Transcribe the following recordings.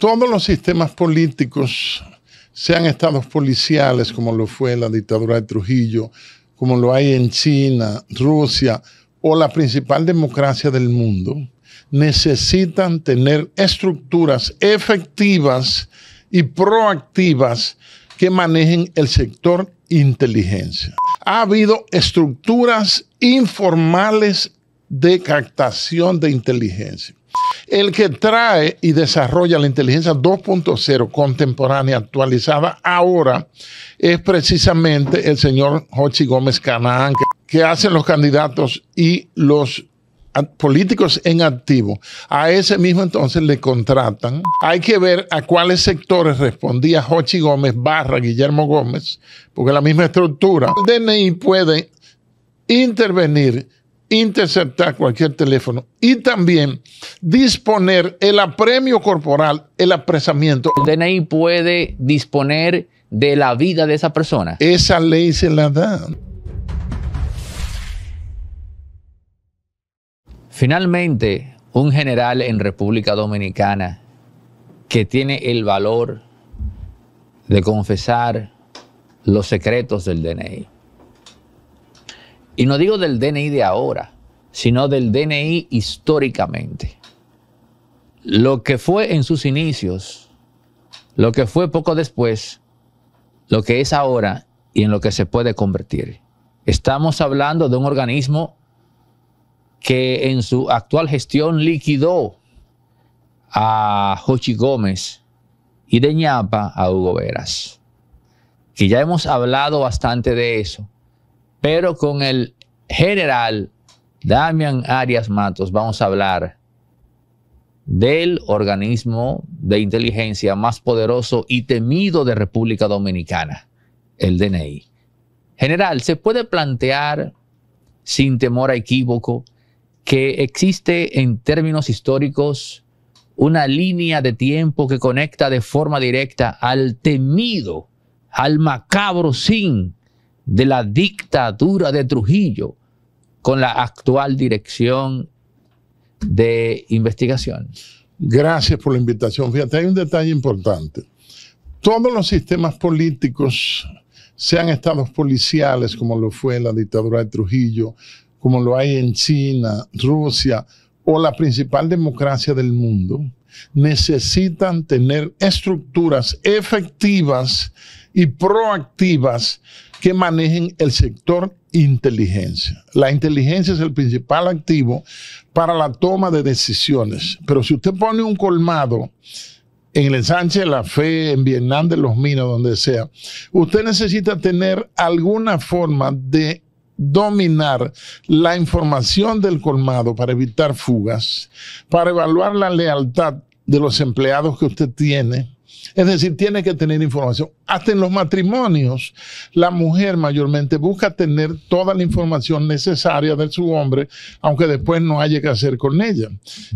todos los sistemas políticos, sean estados policiales como lo fue la dictadura de Trujillo, como lo hay en China, Rusia o la principal democracia del mundo, necesitan tener estructuras efectivas y proactivas que manejen el sector inteligencia. Ha habido estructuras informales de captación de inteligencia el que trae y desarrolla la inteligencia 2.0 contemporánea actualizada ahora es precisamente el señor Jochi Gómez Canaán, que hacen los candidatos y los políticos en activo, a ese mismo entonces le contratan. Hay que ver a cuáles sectores respondía Hochi Gómez barra Guillermo Gómez, porque la misma estructura. El DNI puede intervenir interceptar cualquier teléfono y también disponer el apremio corporal, el apresamiento. El DNI puede disponer de la vida de esa persona. Esa ley se la da. Finalmente, un general en República Dominicana que tiene el valor de confesar los secretos del DNI. Y no digo del DNI de ahora, sino del DNI históricamente. Lo que fue en sus inicios, lo que fue poco después, lo que es ahora y en lo que se puede convertir. Estamos hablando de un organismo que en su actual gestión liquidó a Jochi Gómez y de ñapa a Hugo Veras. Que ya hemos hablado bastante de eso pero con el general Damian Arias Matos vamos a hablar del organismo de inteligencia más poderoso y temido de República Dominicana, el DNI. General, ¿se puede plantear sin temor a equívoco que existe en términos históricos una línea de tiempo que conecta de forma directa al temido, al macabro sin de la dictadura de Trujillo con la actual dirección de investigación Gracias por la invitación. Fíjate, hay un detalle importante. Todos los sistemas políticos, sean estados policiales como lo fue la dictadura de Trujillo, como lo hay en China, Rusia o la principal democracia del mundo, necesitan tener estructuras efectivas y proactivas que manejen el sector inteligencia. La inteligencia es el principal activo para la toma de decisiones. Pero si usted pone un colmado en el ensanche de la fe, en Vietnam de los Minas, donde sea, usted necesita tener alguna forma de dominar la información del colmado para evitar fugas, para evaluar la lealtad de los empleados que usted tiene, es decir, tiene que tener información. Hasta en los matrimonios, la mujer mayormente busca tener toda la información necesaria de su hombre, aunque después no haya que hacer con ella.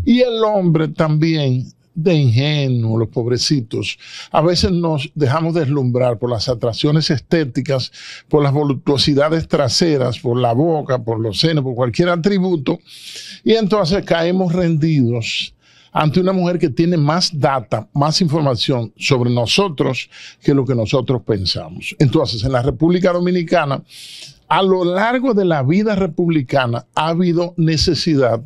Y el hombre también de ingenuo, los pobrecitos. A veces nos dejamos deslumbrar por las atracciones estéticas, por las voluptuosidades traseras, por la boca, por los senos, por cualquier atributo, y entonces caemos rendidos ante una mujer que tiene más data, más información sobre nosotros que lo que nosotros pensamos. Entonces, en la República Dominicana, a lo largo de la vida republicana ha habido necesidad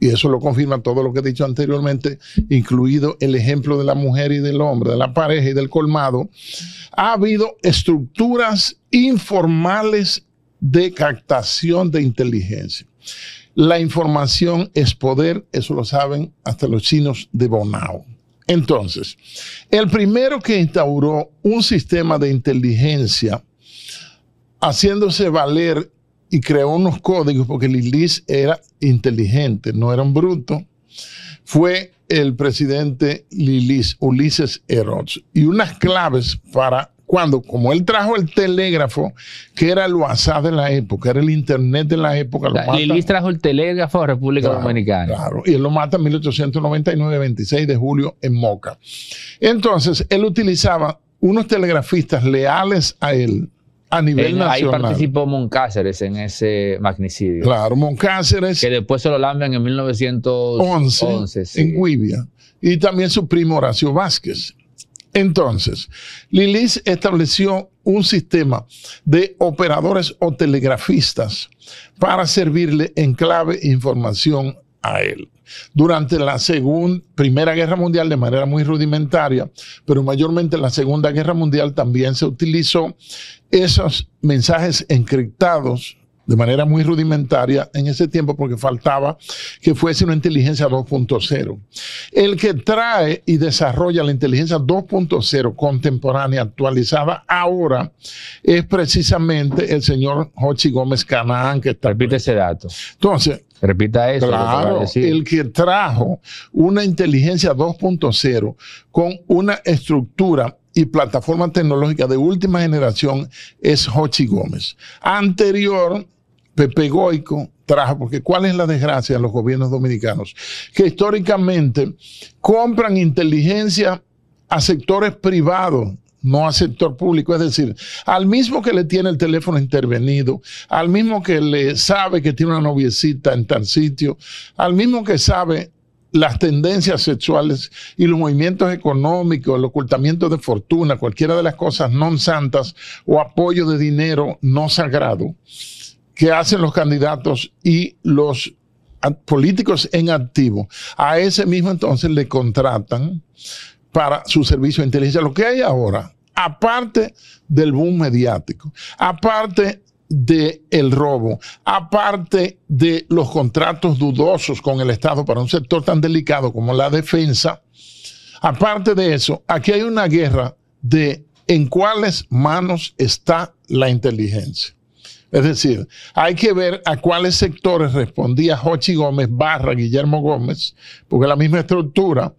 y eso lo confirma todo lo que he dicho anteriormente, incluido el ejemplo de la mujer y del hombre, de la pareja y del colmado, ha habido estructuras informales de captación de inteligencia. La información es poder, eso lo saben hasta los chinos de Bonao. Entonces, el primero que instauró un sistema de inteligencia haciéndose valer y creó unos códigos, porque Lilis era inteligente, no era un bruto, fue el presidente Lilis, Ulises Herodes. y unas claves para cuando, como él trajo el telégrafo, que era el WhatsApp de la época, era el Internet de la época. Lo trajo el telégrafo a República Dominicana. Claro, y él lo mata en 1899, 26 de julio, en Moca. Entonces, él utilizaba unos telegrafistas leales a él, a nivel nacional. Ahí participó Moncáceres en ese magnicidio. Claro, Moncáceres. Que después se lo lambian en 1911. En Huivia. Y también su primo Horacio Vázquez. Entonces, Lilis estableció un sistema de operadores o telegrafistas para servirle en clave e información a él. Durante la segunda, Primera Guerra Mundial de manera muy rudimentaria, pero mayormente en la Segunda Guerra Mundial también se utilizó esos mensajes encriptados de manera muy rudimentaria en ese tiempo porque faltaba que fuese una inteligencia 2.0. El que trae y desarrolla la inteligencia 2.0 contemporánea, actualizada ahora, es precisamente el señor Jochi Gómez Canaán que está. Repite ese dato. Entonces, Repita eso. el que trajo una inteligencia 2.0 con una estructura y plataforma tecnológica de última generación es Hochi Gómez. Anterior Pepe Goico trajo, porque ¿cuál es la desgracia de los gobiernos dominicanos? Que históricamente compran inteligencia a sectores privados, no a sector público. Es decir, al mismo que le tiene el teléfono intervenido, al mismo que le sabe que tiene una noviecita en tal sitio, al mismo que sabe las tendencias sexuales y los movimientos económicos, el ocultamiento de fortuna, cualquiera de las cosas no santas o apoyo de dinero no sagrado que hacen los candidatos y los políticos en activo, a ese mismo entonces le contratan para su servicio de inteligencia. Lo que hay ahora, aparte del boom mediático, aparte del el robo, aparte de los contratos dudosos con el Estado para un sector tan delicado como la defensa, aparte de eso, aquí hay una guerra de en cuáles manos está la inteligencia. Es decir, hay que ver a cuáles sectores respondía Hochi Gómez barra Guillermo Gómez, porque es la misma estructura,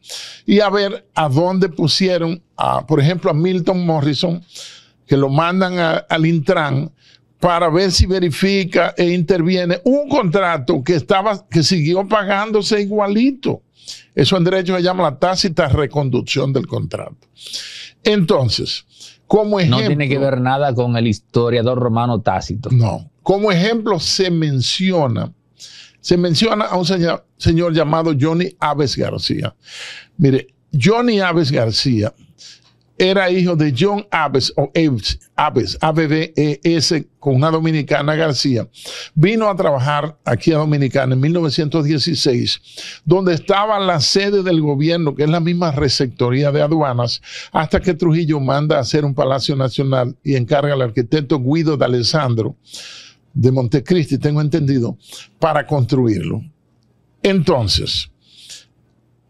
y a ver a dónde pusieron, por ejemplo, a Milton Morrison, que lo mandan al Intran para ver si verifica e interviene un contrato que, estaba, que siguió pagándose igualito. Eso en derecho se llama la tácita reconducción del contrato. Entonces, no tiene que ver nada con el historiador romano Tácito. No. Como ejemplo se menciona, se menciona a un señor, señor llamado Johnny Aves García. Mire, Johnny Aves García era hijo de John Aves, o Abbes, Abbes, e s con una dominicana García. Vino a trabajar aquí a Dominicana en 1916, donde estaba la sede del gobierno, que es la misma receptoría de aduanas, hasta que Trujillo manda a hacer un palacio nacional y encarga al arquitecto Guido de Alessandro de Montecristi, tengo entendido, para construirlo. Entonces,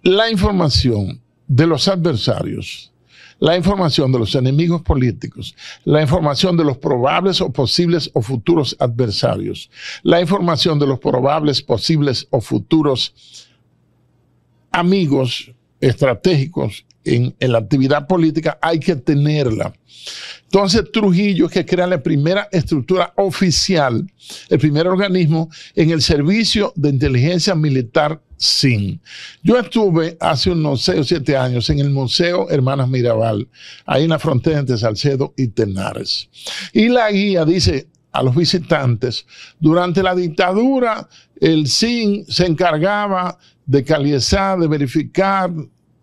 la información de los adversarios la información de los enemigos políticos, la información de los probables o posibles o futuros adversarios, la información de los probables, posibles o futuros amigos estratégicos en, la actividad política hay que tenerla. Entonces Trujillo es que crea la primera estructura oficial, el primer organismo en el servicio de inteligencia militar SIN. Yo estuve hace unos 6 o 7 años en el Museo Hermanas Mirabal, ahí en la frontera entre Salcedo y Tenares. Y la guía dice a los visitantes, durante la dictadura el SIN se encargaba de calizar, de verificar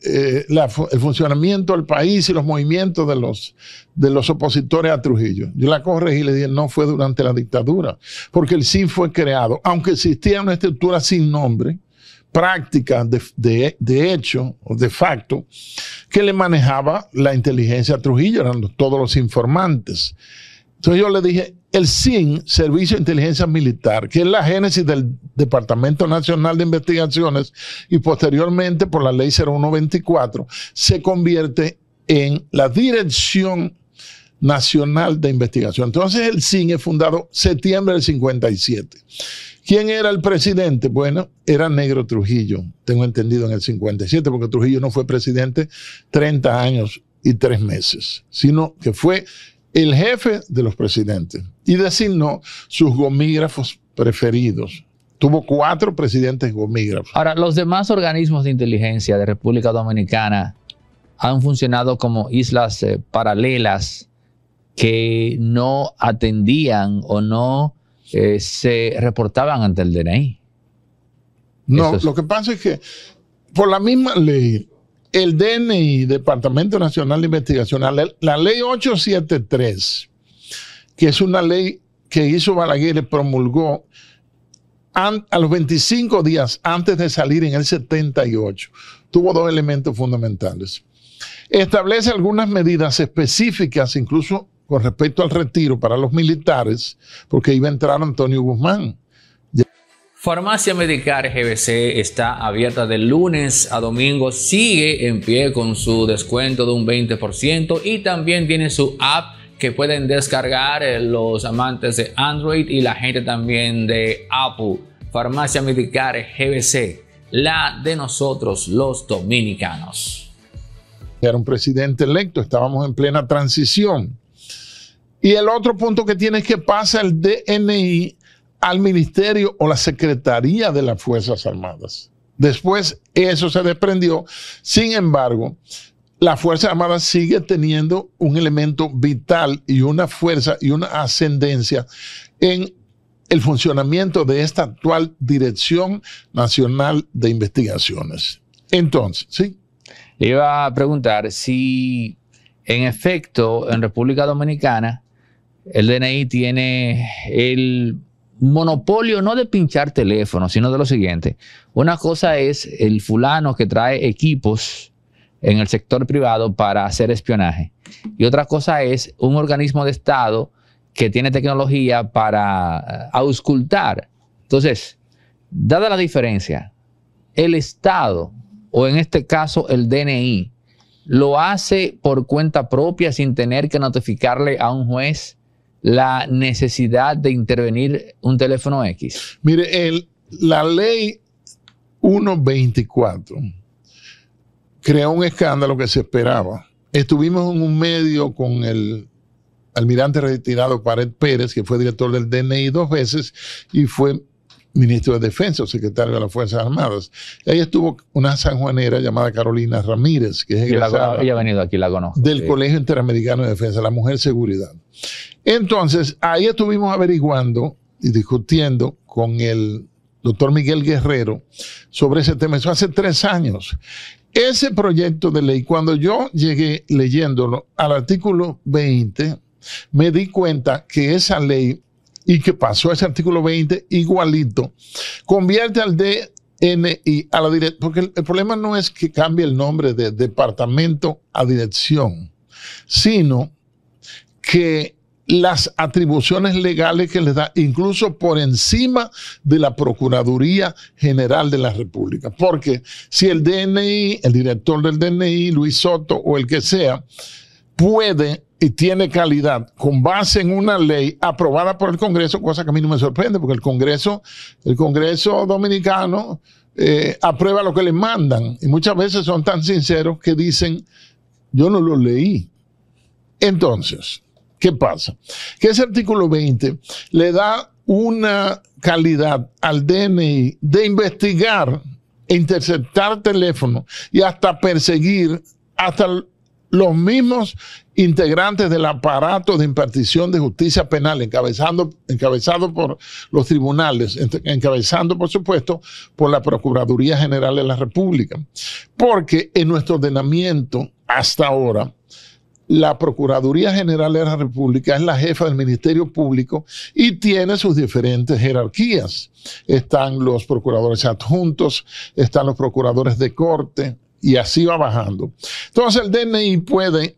eh, el funcionamiento del país y los movimientos de los, de los opositores a Trujillo. Yo la corregí y le dije, no fue durante la dictadura, porque el sí fue creado, aunque existía una estructura sin nombre, práctica, de, hecho o de facto, que le manejaba la inteligencia a Trujillo, eran todos los informantes. Entonces yo le dije, el CIN, Servicio de Inteligencia Militar, que es la génesis del Departamento Nacional de Investigaciones y posteriormente por la Ley 0124, se convierte en la Dirección Nacional de Investigación. Entonces el CIN es fundado septiembre del 57. ¿Quién era el presidente? Bueno, era Negro Trujillo, tengo entendido en el 57, porque Trujillo no fue presidente 30 años y 3 meses, sino que fue el jefe de los presidentes y designó sus gomígrafos preferidos. Tuvo cuatro presidentes gomígrafos. Ahora, los demás organismos de inteligencia de República Dominicana han funcionado como islas eh, paralelas que no atendían o no eh, se reportaban ante el DNI. No, lo que pasa es que por la misma ley el DNI, Departamento Nacional de Investigación, la, ley 873, que es una ley que hizo Balaguer y promulgó a los 25 días antes de salir en el 78, tuvo dos elementos fundamentales. Establece algunas medidas específicas, incluso con respecto al retiro para los militares, porque iba a entrar Antonio Guzmán. Farmacia Medicar GBC está abierta de lunes a domingo, sigue en pie con su descuento de un 20% y también tiene su app que pueden descargar eh, los amantes de Android y la gente también de Apple. Farmacia Medicar GBC, la de nosotros los dominicanos. Era un presidente electo, estábamos en plena transición. Y el otro punto que tiene es que pasa el DNI al ministerio o la Secretaría de las Fuerzas Armadas. Después eso se desprendió. Sin embargo, la Fuerza Armada sigue teniendo un elemento vital y una fuerza y una ascendencia en el funcionamiento de esta actual Dirección Nacional de Investigaciones. Entonces, ¿sí? Le iba a preguntar si, en efecto, en República Dominicana, el DNI tiene el monopolio no de pinchar teléfonos, sino de lo siguiente. Una cosa es el fulano que trae equipos en el sector privado para hacer espionaje. Y otra cosa es un organismo de Estado que tiene tecnología para auscultar. Entonces, dada la diferencia, el Estado, o en este caso el DNI, lo hace por cuenta propia sin tener que notificarle a un juez la necesidad de intervenir un teléfono X? Mire, el, la ley 124 creó un escándalo que se esperaba. Estuvimos en un medio con el almirante retirado Pared Pérez, que fue director del DNI dos veces y fue ministro de Defensa o secretario de las Fuerzas Armadas. ahí estuvo una sanjuanera llamada Carolina Ramírez, que es egresada ella ha venido aquí, la conozco, del Colegio Interamericano de Defensa, la Mujer Seguridad. Entonces, ahí estuvimos averiguando y discutiendo con el doctor Miguel Guerrero sobre ese tema. Eso hace tres años. Ese proyecto de ley, cuando yo llegué leyéndolo al artículo 20, me di cuenta que esa ley y que pasó ese artículo 20 igualito, convierte al DNI a la dirección, porque el, problema no es que cambie el nombre de departamento a dirección, sino que las atribuciones legales que le da, incluso por encima de la Procuraduría General de la República. Porque si el DNI, el director del DNI, Luis Soto o el que sea, puede y tiene calidad con base en una ley aprobada por el Congreso, cosa que a mí no me sorprende, porque el Congreso, el Congreso dominicano eh, aprueba lo que le mandan y muchas veces son tan sinceros que dicen, yo no lo leí. Entonces, ¿qué pasa? Que ese artículo 20 le da una calidad al DNI de investigar, e interceptar teléfonos y hasta perseguir hasta los mismos integrantes del aparato de impartición de justicia penal, encabezando, encabezado por los tribunales, encabezando, por supuesto, por la Procuraduría General de la República. Porque en nuestro ordenamiento, hasta ahora, la Procuraduría General de la República es la jefa del Ministerio Público y tiene sus diferentes jerarquías. Están los procuradores adjuntos, están los procuradores de corte, y así va bajando. Entonces el DNI puede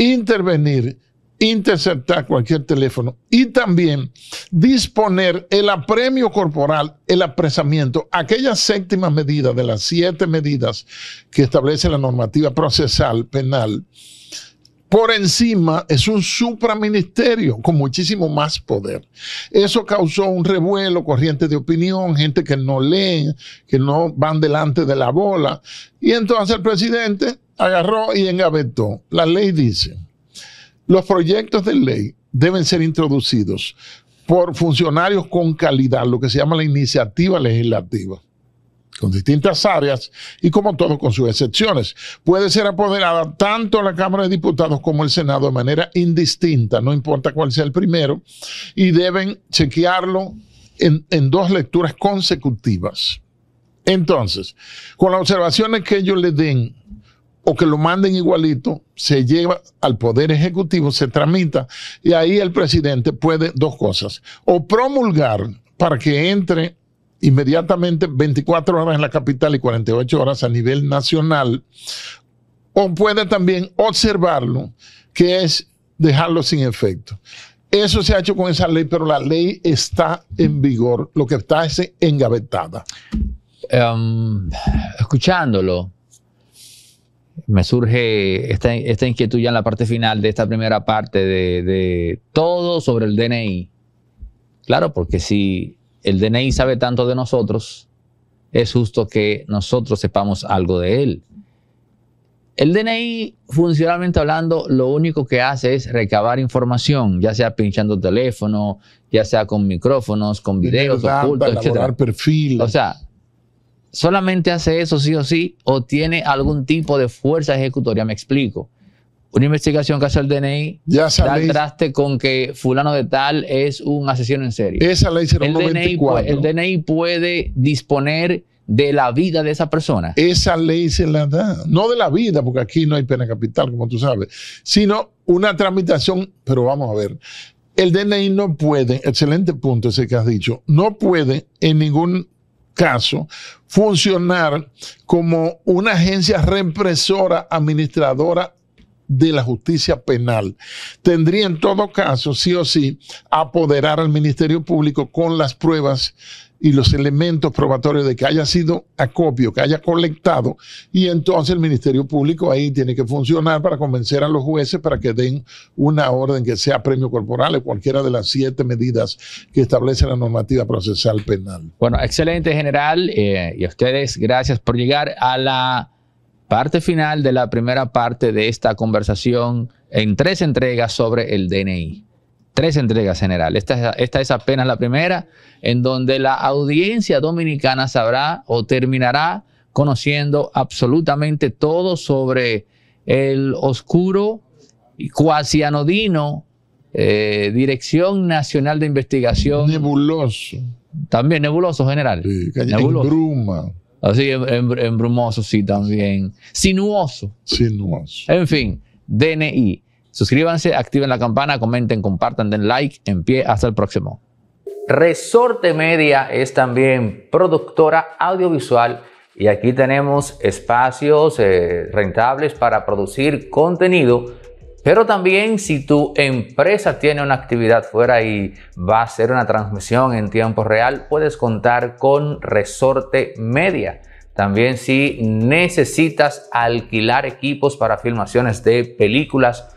intervenir, interceptar cualquier teléfono y también disponer el apremio corporal, el apresamiento, aquella séptima medida de las siete medidas que establece la normativa procesal penal. Por encima es un supraministerio con muchísimo más poder. Eso causó un revuelo, corriente de opinión, gente que no lee, que no van delante de la bola. Y entonces el presidente agarró y engavetó. La ley dice, los proyectos de ley deben ser introducidos por funcionarios con calidad, lo que se llama la iniciativa legislativa, con distintas áreas y como todo con sus excepciones. Puede ser apoderada tanto la Cámara de Diputados como el Senado de manera indistinta, no importa cuál sea el primero, y deben chequearlo en, en dos lecturas consecutivas. Entonces, con las observaciones que ellos le den o que lo manden igualito, se lleva al Poder Ejecutivo, se tramita, y ahí el presidente puede dos cosas, o promulgar para que entre inmediatamente 24 horas en la capital y 48 horas a nivel nacional, o puede también observarlo, que es dejarlo sin efecto. Eso se ha hecho con esa ley, pero la ley está en vigor, lo que está es engavetada. Em, escuchándolo, me surge esta, inquietud ya en la parte final de esta primera parte de, todo sobre el DNI. Claro, porque si el DNI sabe tanto de nosotros, es justo que nosotros sepamos algo de él. El DNI, funcionalmente hablando, lo único que hace es recabar información, ya sea pinchando teléfono, ya sea con micrófonos, con videos ocultos, etc. perfil. O sea, solamente hace eso sí o sí o tiene algún tipo de fuerza ejecutoria. Me explico. Una investigación que hace el DNI ya da el traste con que fulano de tal es un asesino en serio. Esa ley 094. El DNI, el DNI puede disponer de la vida de esa persona. Esa ley se la da. No de la vida, porque aquí no hay pena capital, como tú sabes, sino una tramitación, pero vamos a ver. El DNI no puede, excelente punto ese que has dicho, no puede en ningún caso, funcionar como una agencia represora administradora de la justicia penal. Tendría en todo caso, sí o sí, apoderar al Ministerio Público con las pruebas y los elementos probatorios de que haya sido acopio, que haya colectado, y entonces el Ministerio Público ahí tiene que funcionar para convencer a los jueces para que den una orden que sea premio corporal o cualquiera de las siete medidas que establece la normativa procesal penal. Bueno, excelente general, eh, y a ustedes gracias por llegar a la parte final de la primera parte de esta conversación en tres entregas sobre el DNI tres entregas generales. Esta, es apenas la primera, en donde la audiencia dominicana sabrá o terminará conociendo absolutamente todo sobre el oscuro y cuasi anodino eh, Dirección Nacional de Investigación. Nebuloso. También nebuloso general. Sí, bruma. Así, en, sí, también. Sinuoso. Sinuoso. En fin, DNI. Suscríbanse, activen la campana, comenten, compartan, den like, en pie, hasta el próximo. Resorte Media es también productora audiovisual y aquí tenemos espacios eh, rentables para producir contenido, pero también si tu empresa tiene una actividad fuera y va a hacer una transmisión en tiempo real, puedes contar con Resorte Media. También si necesitas alquilar equipos para filmaciones de películas,